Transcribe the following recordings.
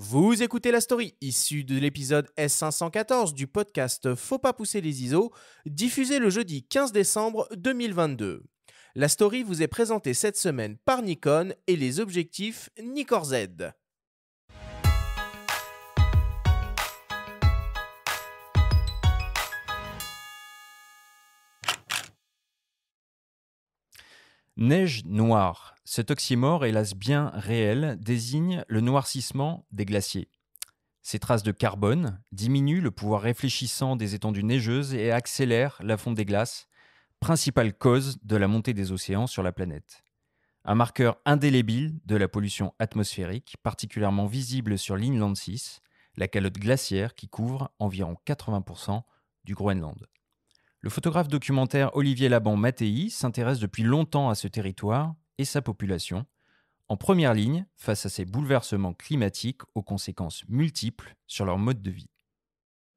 Vous écoutez la story issue de l'épisode S514 du podcast Faut pas pousser les ISO, diffusé le jeudi 15 décembre 2022. La story vous est présentée cette semaine par Nikon et les objectifs Nikkor Z. Neige noire. Cet oxymore, hélas bien réel, désigne le noircissement des glaciers. Ces traces de carbone diminuent le pouvoir réfléchissant des étendues neigeuses et accélèrent la fonte des glaces, principale cause de la montée des océans sur la planète. Un marqueur indélébile de la pollution atmosphérique, particulièrement visible sur l'Inland 6, la calotte glaciaire qui couvre environ 80% du Groenland. Le photographe documentaire Olivier Laban Mattei s'intéresse depuis longtemps à ce territoire et sa population, en première ligne face à ces bouleversements climatiques aux conséquences multiples sur leur mode de vie.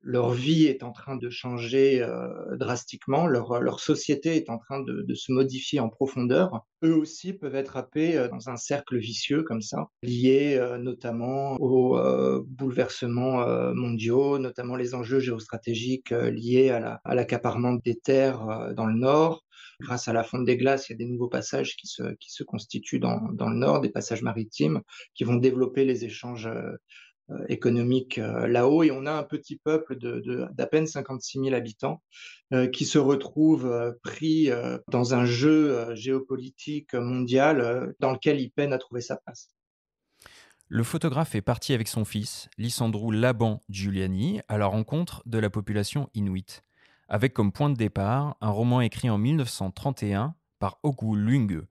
Leur vie est en train de changer euh, drastiquement, euh, leur, société est en train de, se modifier en profondeur. Eux aussi peuvent être happés euh, dans un cercle vicieux comme ça, lié notamment aux bouleversements mondiaux, notamment les enjeux géostratégiques liés à l'accaparement des terres dans le nord, grâce à la fonte des glaces, il y a des nouveaux passages qui se, constituent dans, le nord, des passages maritimes qui vont développer les échanges euh, euh, économiques euh, là-haut. Et on a un petit peuple de, d'à peine 56 000 habitants qui se retrouve pris dans un jeu géopolitique mondial dans lequel il peine à trouver sa place. Le photographe est parti avec son fils, Lissandro Laban Giuliani, à la rencontre de la population inuite avec comme point de départ un roman écrit en 1931 par Ogu Lunge.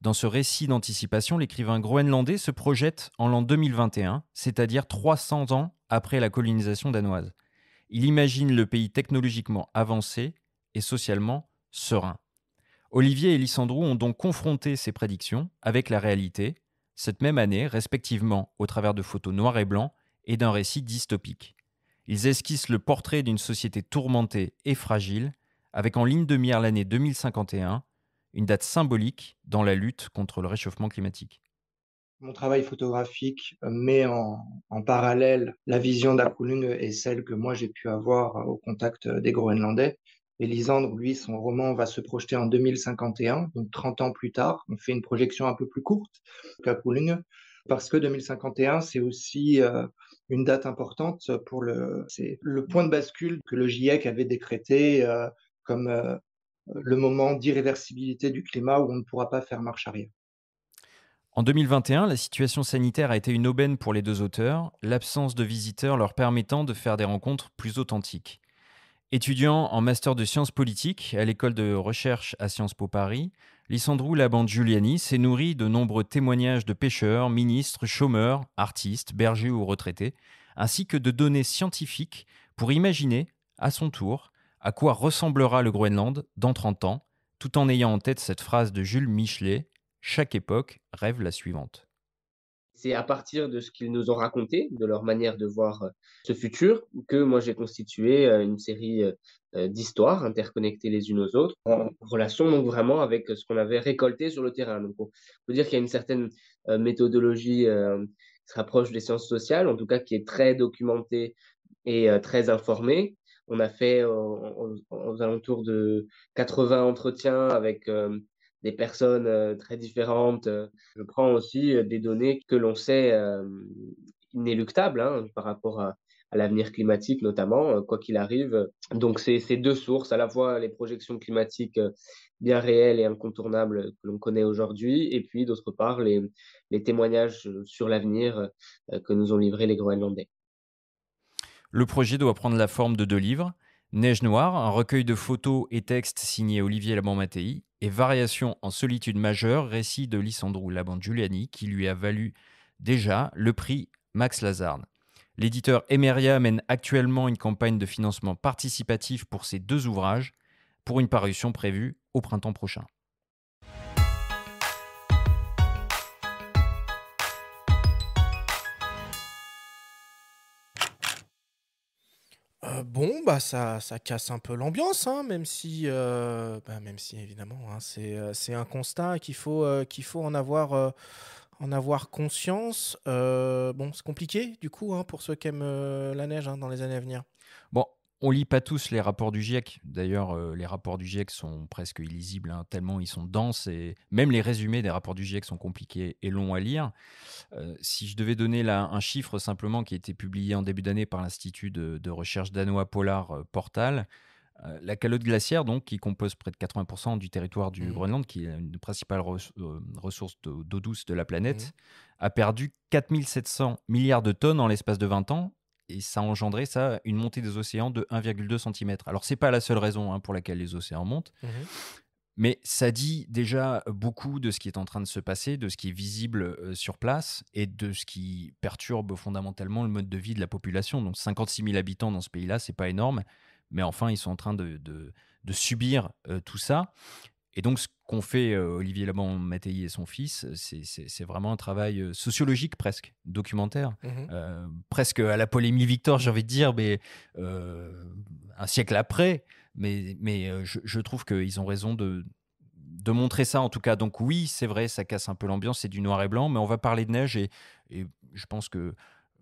Dans ce récit d'anticipation, l'écrivain groenlandais se projette en l'an 2021, c'est-à-dire 300 ans après la colonisation danoise. Il imagine le pays technologiquement avancé et socialement serein. Olivier et Lissandrou ont donc confronté ces prédictions avec la réalité, cette même année, respectivement au travers de photos noires et blancs et d'un récit dystopique. Ils esquissent le portrait d'une société tourmentée et fragile, avec en ligne de mire l'année 2051, une date symbolique dans la lutte contre le réchauffement climatique. Mon travail photographique met en, parallèle la vision d'Akulung et celle que moi j'ai pu avoir au contact des Groenlandais. Et lui, son roman va se projeter en 2051, donc 30 ans plus tard. On fait une projection un peu plus courte qu'Akulung, parce que 2051, c'est aussi euh, une date importante pour le, c'est le point de bascule que le GIEC avait décrété euh, comme euh, le moment d'irréversibilité du climat où on ne pourra pas faire marche arrière. En 2021, la situation sanitaire a été une aubaine pour les deux auteurs, l'absence de visiteurs leur permettant de faire des rencontres plus authentiques. Étudiant en master de sciences politiques à l'école de recherche à Sciences Po Paris, Lissandrou bande Giuliani s'est nourri de nombreux témoignages de pêcheurs, ministres, chômeurs, artistes, bergers ou retraités, ainsi que de données scientifiques pour imaginer, à son tour, à quoi ressemblera le Groenland dans 30 ans, tout en ayant en tête cette phrase de Jules Michelet Chaque époque rêve la suivante c'est à partir de ce qu'ils nous ont raconté, de leur manière de voir euh, ce futur, que moi j'ai constitué euh, une série euh, d'histoires interconnectées les unes aux autres, en relation donc vraiment avec ce qu'on avait récolté sur le terrain. Donc on peut dire qu'il y a une certaine méthodologie qui se rapproche des sciences sociales, en tout cas qui est très documentée et très informée. On a fait aux alentours de 80 entretiens avec des personnes euh, très différentes. Je prends aussi euh, des données que l'on sait euh, inéluctables hein, par rapport à, l'avenir climatique notamment, quoi qu'il arrive. Donc c'est ces deux sources, à la fois les projections climatiques bien réelles et incontournables que l'on connaît aujourd'hui, et puis d'autre part les témoignages sur l'avenir que nous ont livrés les Groenlandais. Le projet doit prendre la forme de deux livres. Neige Noire, un recueil de photos et textes signé Olivier laban mattei et Variation en solitude majeure, récit de Lissandrou laban giuliani qui lui a valu déjà le prix Max Lazarne. L'éditeur Emeria mène actuellement une campagne de financement participatif pour ces deux ouvrages, pour une parution prévue au printemps prochain. bon, bah ça, ça casse un peu l'ambiance, hein, même si, euh, bah, même si évidemment, hein, euh, c'est, un constat qu'il faut, euh, qu'il faut en avoir, en avoir conscience. bon, c'est compliqué du coup hein, pour ceux qui aiment la neige hein, dans les années à venir. Bon, on lit pas tous les rapports du GIEC. D'ailleurs, euh, les rapports du GIEC sont presque illisibles, hein, tellement ils sont denses et même les résumés des rapports du GIEC sont compliqués et longs à lire. Euh, si je devais donner là un chiffre simplement qui a été publié en début d'année par l'Institut de, recherche danois Polar euh, Portal, la calotte glaciaire, donc, qui compose près de 80% du territoire du mmh. Groenland, qui est une principale ressource d'eau douce de la planète, mmh. a perdu 4700 milliards de tonnes en l'espace de 20 ans, et ça a engendré ça, une montée des océans de 1,2 cm. Alors c'est pas la seule raison hein, pour laquelle les océans montent, mmh mais ça dit déjà beaucoup de ce qui est en train de se passer, de ce qui est visible euh, sur place et de ce qui perturbe fondamentalement le mode de vie de la population. Donc 56 000 habitants dans ce pays-là, c'est pas énorme, mais enfin ils sont en train de, subir euh, tout ça. Et donc, ce qu'ont fait euh, Olivier Laban Mattei et son fils, euh, c'est vraiment un travail euh, sociologique presque, documentaire, mmh presque à la polémie Victor, j'ai envie de dire, mais un siècle après. Mais, je, trouve qu'ils ont raison de, montrer ça en tout cas. Donc oui, c'est vrai, ça casse un peu l'ambiance, c'est du noir et blanc, mais on va parler de neige et, je pense que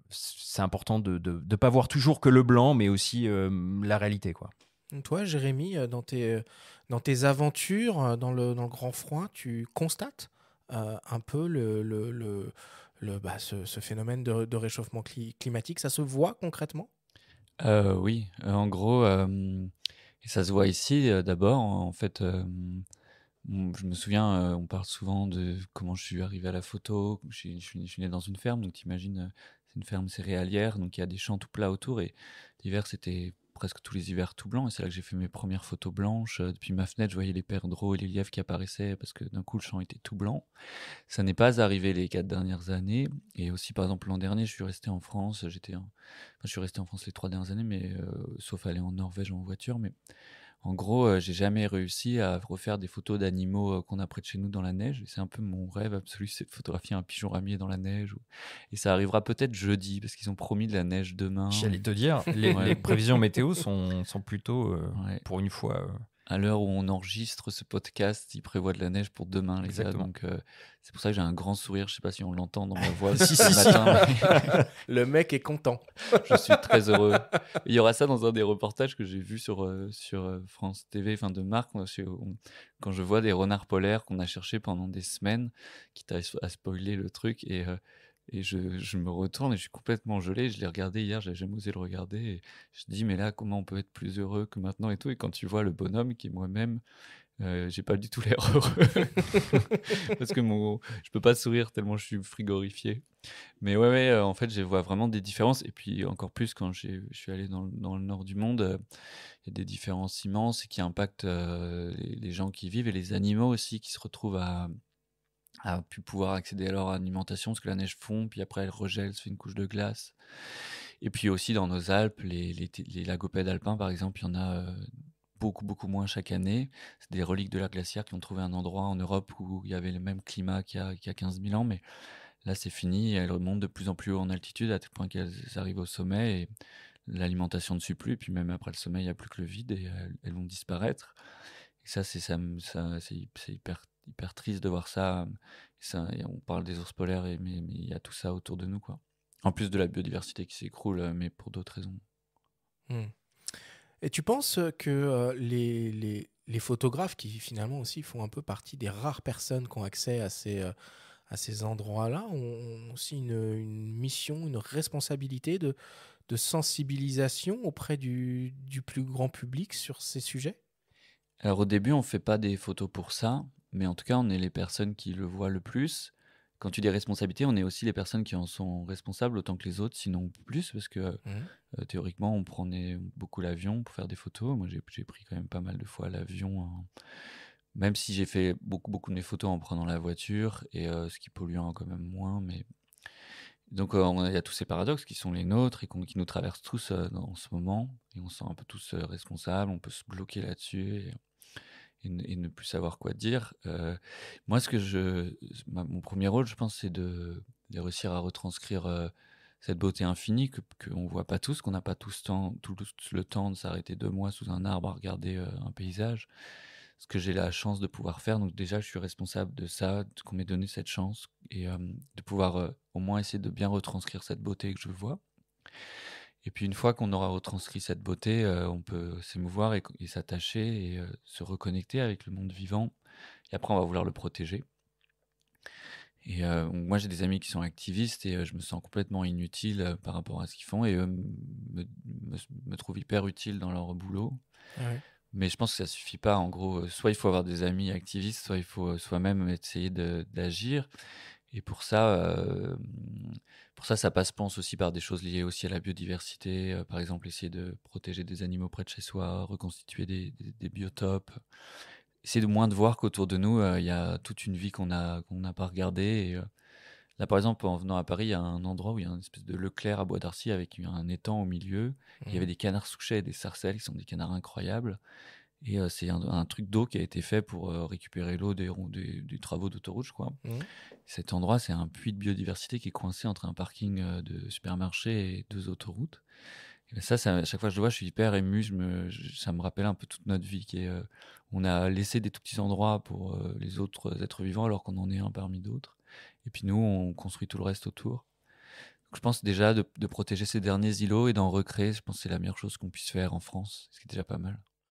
c'est important de ne pas voir toujours que le blanc, mais aussi la réalité. quoi. Toi, Jérémy, euh, dans tes, euh, dans tes aventures euh, dans le, grand froid, tu constates un peu le, le, bah, ce, phénomène de, réchauffement climatique. Ça se voit concrètement Oui, en gros, ça se voit ici d'abord. En fait, je me souviens, on parle souvent de comment je suis arrivé à la photo. Je, suis né dans une ferme, donc imagines, c'est une ferme céréalière, donc il y a des champs tout plats autour. Et l'hiver, c'était presque tous les hivers tout blanc. Et c'est là que j'ai fait mes premières photos blanches. Euh, depuis ma fenêtre, je voyais les perdreaux et les lièvres qui apparaissaient parce que d'un coup, le champ était tout blanc. Ça n'est pas arrivé les quatre dernières années. Et aussi, par exemple, l'an dernier, je suis resté en France. J'étais, je suis resté en France les trois dernières années, mais euh, sauf aller en Norvège en voiture. Mais en gros, j'ai jamais réussi à refaire des photos d'animaux qu'on a près de chez nous dans la neige. C'est un peu mon rêve absolu, c'est de photographier un pigeon ramier dans la neige. Et ça arrivera peut-être jeudi, parce qu'ils ont promis de la neige demain. J'allais te dire, les, prévisions météo sont, sont plutôt, pour une fois, à l'heure où on enregistre ce podcast, il prévoit de la neige pour demain, les gars. Donc, euh, c'est pour ça que j'ai un grand sourire. Je sais pas si on l'entend dans ma voix. si, matin, Le mec est content. Je suis très heureux. Il y aura ça dans un des reportages que j'ai vu sur, euh, sur euh, France TV, enfin de Marc. quand je vois des renards polaires qu'on a cherchés pendant des semaines, qui à, à spoiler le truc. Et. Et je, me retourne et je suis complètement gelé. Je l'ai regardé hier, j'ai jamais osé le regarder. Et je dis, mais là, comment on peut être plus heureux que maintenant et tout. Et quand tu vois le bonhomme qui est moi-même, euh, j'ai pas du tout l'air heureux. Parce que mon, je peux pas sourire tellement je suis frigorifié. Mais ouais, euh, en fait, je vois vraiment des différences. Et puis encore plus quand je suis allé dans, le nord du monde, euh, il y a des différences immenses qui impactent euh, les, gens qui vivent et les animaux aussi qui se retrouvent à, a pu pouvoir accéder à leur alimentation, parce que la neige fond, puis après elle regèle, se fait une couche de glace. Et puis aussi dans nos Alpes, les, les, les lagopèdes alpins, par exemple, il y en a euh, beaucoup, beaucoup moins chaque année. C'est des reliques de la glacière qui ont trouvé un endroit en Europe où il y avait le même climat qu'il y a, 15 000 ans, mais là c'est fini, elles remontent de plus en plus haut en altitude, à tel point qu'elles arrivent au sommet, et l'alimentation ne suit plus, et puis même après le sommet, il n'y a plus que le vide, et elles, vont disparaître. Et ça, c'est ça, ça, hyper hyper triste de voir ça. on parle des ours polaires, mais il y a tout ça autour de nous. Quoi. En plus de la biodiversité qui s'écroule, euh, mais pour d'autres raisons. Hmm. Et tu penses que euh, les, photographes, qui finalement aussi font un peu partie des rares personnes qui ont accès à ces, euh, à ces endroits-là, ont aussi une, mission, une responsabilité de, sensibilisation auprès du, du plus grand public sur ces sujets alors au début, on ne fait pas des photos pour ça mais en tout cas, on est les personnes qui le voient le plus. Quand tu dis responsabilité, on est aussi les personnes qui en sont responsables autant que les autres, sinon plus, parce que mhm. euh, théoriquement, on prenait beaucoup l'avion pour faire des photos. Moi, j'ai pris quand même pas mal de fois l'avion. Hein. même si j'ai fait beaucoup beaucoup de mes photos en prenant la voiture et euh, ce qui pollue quand même moins mais donc euh, il y a tous ces paradoxes qui sont les nôtres et qui nous traversent tous en ce moment et on se sent un peu tous responsables on peut se bloquer là-dessus et et ne, plus savoir quoi dire. Euh, moi, ce que je, mon premier rôle, je pense, c'est de, réussir à retranscrire euh, cette beauté infinie que qu'on voit pas tous, qu'on n'a pas tous temps, tout, le temps de s'arrêter deux mois sous un arbre à regarder euh, un paysage. Ce que j'ai la chance de pouvoir faire. Donc déjà, je suis responsable de ça, qu'on m'ait donné cette chance et de pouvoir au moins essayer de bien retranscrire cette beauté que je vois. Et puis une fois qu'on aura retranscrit cette beauté, euh, on peut s'émouvoir et, s'attacher et euh, se reconnecter avec le monde vivant. Et après, on va vouloir le protéger. Et euh, moi, j'ai des amis qui sont activistes et je me sens complètement inutile par rapport à ce qu'ils font. Et eux me, me, trouvent hyper utile dans leur boulot. Ah Mais je pense que ça suffit pas. En gros, soit il faut avoir des amis activistes, soit il faut soi-même essayer d'agir. Et pour ça, euh, pour ça, ça passe, pense aussi par des choses liées aussi à la biodiversité. Euh, par exemple, essayer de protéger des animaux près de chez soi, reconstituer des, biotopes. Essayer de moins de voir qu'autour de nous, euh, il y a toute une vie qu'on n'a n'a pas regardée. là, par exemple, en venant à Paris, il y a un endroit où il y a une espèce de Leclerc à Bois d'Arcy avec un étang au milieu. Il y mmh. avait des canards souchets et des sarcelles qui sont des canards incroyables. Et euh, c'est un, truc d'eau qui a été fait pour euh, récupérer l'eau des, travaux d'autoroute, je crois. Mmh. Cet endroit, c'est un puits de biodiversité qui est coincé entre un parking euh, de supermarché et deux autoroutes. Et ça, à chaque fois que je le vois, je suis hyper ému. ça me rappelle un peu toute notre vie. Qui est, on a laissé des tout petits endroits pour les autres êtres vivants, alors qu'on en est un parmi d'autres. Et puis nous, on construit tout le reste autour. je pense déjà de, de protéger ces derniers îlots et d'en recréer, je pense que c'est la meilleure chose qu'on puisse faire en France, ce qui est déjà pas mal.